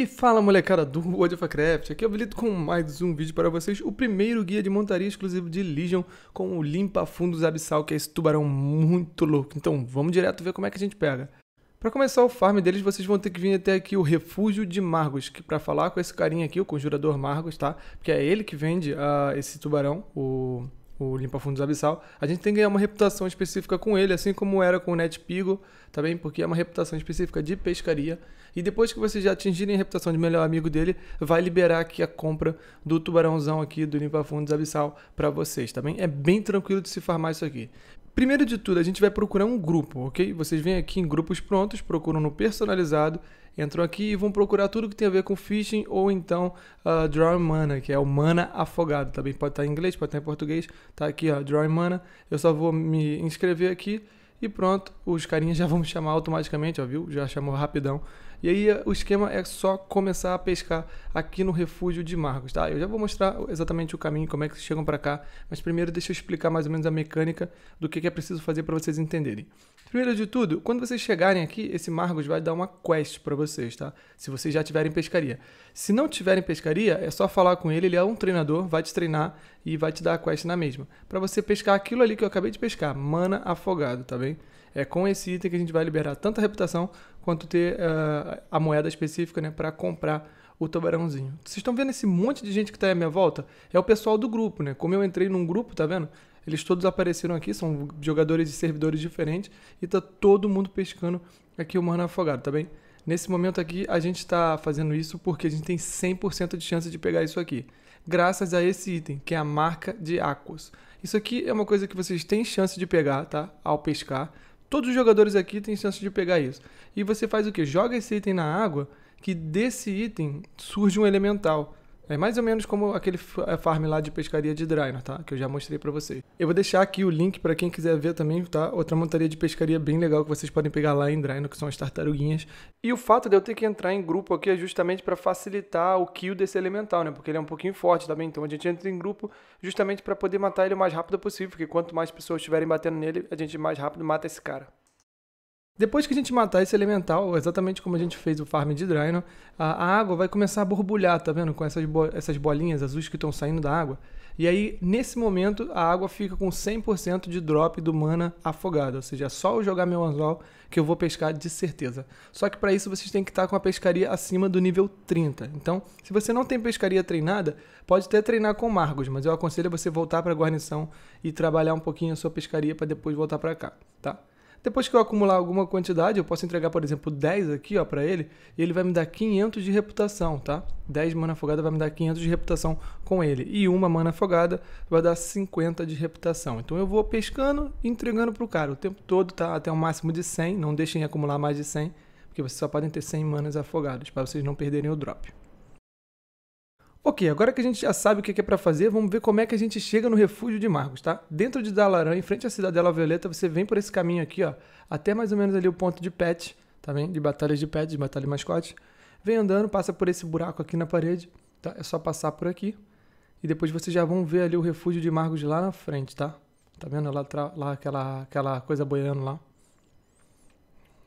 E fala molecada do World of Warcraft, aqui eu habilito com mais um vídeo para vocês, o primeiro guia de montaria exclusivo de Legion com o Limpa Fundos Abissal, que é esse tubarão muito louco, então vamos direto ver como é que a gente pega. Para começar o farm deles, vocês vão ter que vir até aqui o Refúgio de Margos, que para falar com esse carinha aqui, o Conjurador Margos, tá? Porque é ele que vende uh, esse tubarão, o o Limpa Fundos Abissal, a gente tem que ganhar uma reputação específica com ele, assim como era com o NetPigo, também, tá porque é uma reputação específica de pescaria. E depois que vocês já atingirem a reputação de melhor amigo dele, vai liberar aqui a compra do tubarãozão aqui do Limpa Fundos Abissal para vocês, tá bem? É bem tranquilo de se farmar isso aqui. Primeiro de tudo, a gente vai procurar um grupo, ok? Vocês vêm aqui em grupos prontos, procuram no personalizado, entram aqui e vão procurar tudo que tem a ver com phishing ou então uh, ah, drawing mana, que é o mana afogado. Também tá pode estar tá em inglês, pode estar tá em português. Tá aqui, ó, drawing mana. Eu só vou me inscrever aqui e pronto, os carinhas já vão me chamar automaticamente, ó, viu? Já chamou rapidão. E aí o esquema é só começar a pescar aqui no refúgio de Marcos, tá? Eu já vou mostrar exatamente o caminho, como é que vocês chegam para cá, mas primeiro deixa eu explicar mais ou menos a mecânica do que é preciso fazer para vocês entenderem. Primeiro de tudo, quando vocês chegarem aqui, esse Margos vai dar uma quest para vocês, tá? Se vocês já tiverem pescaria. Se não tiverem pescaria, é só falar com ele, ele é um treinador, vai te treinar e vai te dar a quest na mesma. Para você pescar aquilo ali que eu acabei de pescar, mana afogado, tá bem? É com esse item que a gente vai liberar tanto a reputação quanto ter uh, a moeda específica né, para comprar o tubarãozinho. Vocês estão vendo esse monte de gente que está à minha volta? É o pessoal do grupo, né? Como eu entrei num grupo, tá vendo? Eles todos apareceram aqui, são jogadores e servidores diferentes, e tá todo mundo pescando aqui o Mana Afogado, tá bem? Nesse momento aqui, a gente está fazendo isso porque a gente tem 100% de chance de pegar isso aqui graças a esse item, que é a marca de Aquos. Isso aqui é uma coisa que vocês têm chance de pegar, tá? Ao pescar. Todos os jogadores aqui têm chance de pegar isso. E você faz o que? Joga esse item na água, que desse item surge um elemental. É mais ou menos como aquele é, farm lá de pescaria de Draenor, tá? Que eu já mostrei para vocês. Eu vou deixar aqui o link para quem quiser ver também, tá? Outra montaria de pescaria bem legal que vocês podem pegar lá em Draenor, que são as tartaruguinhas. E o fato de eu ter que entrar em grupo aqui é justamente para facilitar o kill desse elemental, né? Porque ele é um pouquinho forte, também. Tá então a gente entra em grupo justamente para poder matar ele o mais rápido possível, porque quanto mais pessoas estiverem batendo nele, a gente mais rápido mata esse cara. Depois que a gente matar esse elemental, exatamente como a gente fez o farm de Draino, a, água vai começar a borbulhar, tá vendo? Com essas, bo essas bolinhas azuis que estão saindo da água. E aí, nesse momento, a água fica com 100% de drop do mana afogado. Ou seja, é só eu jogar meu anzol que eu vou pescar de certeza. Só que para isso vocês têm que estar tá com a pescaria acima do nível 30. Então, se você não tem pescaria treinada, pode até treinar com Margos, mas eu aconselho você voltar para a guarnição e trabalhar um pouquinho a sua pescaria para depois voltar para cá, tá? Depois que eu acumular alguma quantidade, eu posso entregar, por exemplo, 10 aqui ó, para ele, e ele vai me dar 500 de reputação, tá? 10 mana afogada vai me dar 500 de reputação com ele, e uma mana afogada vai dar 50 de reputação. Então eu vou pescando e entregando para o cara o tempo todo, tá? Até um máximo de 100, não deixem acumular mais de 100, porque vocês só podem ter 100 manas afogadas para vocês não perderem o drop. Ok, agora que a gente já sabe o que é para fazer, vamos ver como é que a gente chega no refúgio de Marcos, tá? Dentro de Dalarã, em frente à Cidadela Violeta, você vem por esse caminho aqui, ó, até mais ou menos ali o ponto de Pet, tá bem? De batalhas de Pet, de batalha de mascote. Vem andando, passa por esse buraco aqui na parede, tá? É só passar por aqui. E depois vocês já vão ver ali o refúgio de Marcos lá na frente, tá? Tá vendo lá, lá aquela, aquela coisa boiando lá?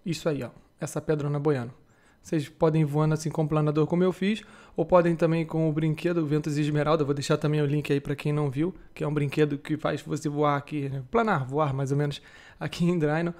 Isso aí, ó. Essa pedrona boiando. Vocês podem ir voando assim com o planador, como eu fiz, ou podem também com o brinquedo Ventos e Esmeralda. Vou deixar também o link aí para quem não viu, que é um brinquedo que faz você voar aqui, né? planar, voar mais ou menos aqui em Draino.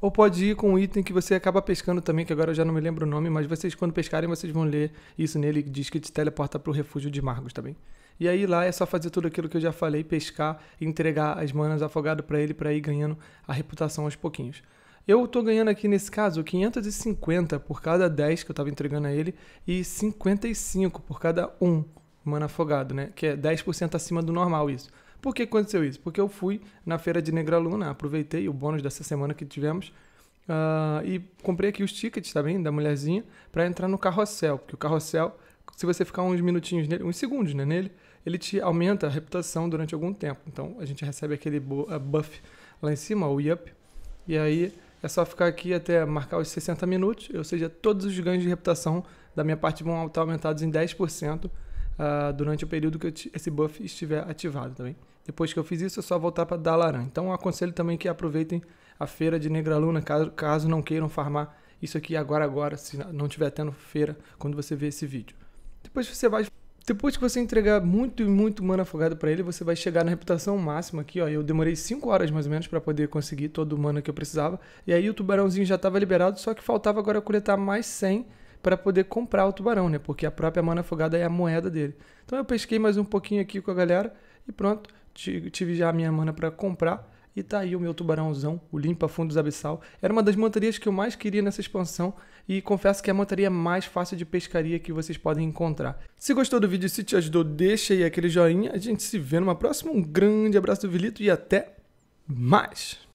Ou pode ir com um item que você acaba pescando também, que agora eu já não me lembro o nome, mas vocês quando pescarem vocês vão ler isso nele, que diz que te teleporta para o refúgio de Margos também. E aí lá é só fazer tudo aquilo que eu já falei, pescar, entregar as manas afogado para ele para ir ganhando a reputação aos pouquinhos. Eu tô ganhando aqui nesse caso 550 por cada 10 que eu tava entregando a ele e 55 por cada 1 mano afogado, né? Que é 10% acima do normal isso. Por que aconteceu isso? Porque eu fui na feira de Negra Luna, aproveitei o bônus dessa semana que tivemos uh, e comprei aqui os tickets, tá bem? Da mulherzinha, para entrar no carrossel. Porque o carrossel, se você ficar uns minutinhos nele, uns segundos né, nele, ele te aumenta a reputação durante algum tempo. Então a gente recebe aquele buff lá em cima, o Yup. E aí é só ficar aqui até marcar os 60 minutos, ou seja, todos os ganhos de reputação da minha parte vão estar aumentados em 10% uh, ah, durante o período que esse buff estiver ativado também. Depois que eu fiz isso, é só voltar para Dalaran. Então, aconselho também que aproveitem a feira de Negra Luna, caso, caso não queiram farmar isso aqui agora, agora, se não estiver tendo feira quando você vê esse vídeo. Depois você vai depois que você entregar muito e muito mana afogado para ele, você vai chegar na reputação máxima aqui, ó. Eu demorei 5 horas mais ou menos para poder conseguir todo o mana que eu precisava. E aí o tubarãozinho já estava liberado, só que faltava agora coletar mais 100 para poder comprar o tubarão, né? Porque a própria mana afogada é a moeda dele. Então eu pesquei mais um pouquinho aqui com a galera e pronto, tive já a minha mana para comprar. E tá aí o meu tubarãozão, o Limpa Fundos Abissal. Era uma das montarias que eu mais queria nessa expansão e confesso que é a montaria mais fácil de pescaria que vocês podem encontrar. Se gostou do vídeo, e se te ajudou, deixa aí aquele joinha. A gente se vê numa próxima. Um grande abraço do Vilito e até mais!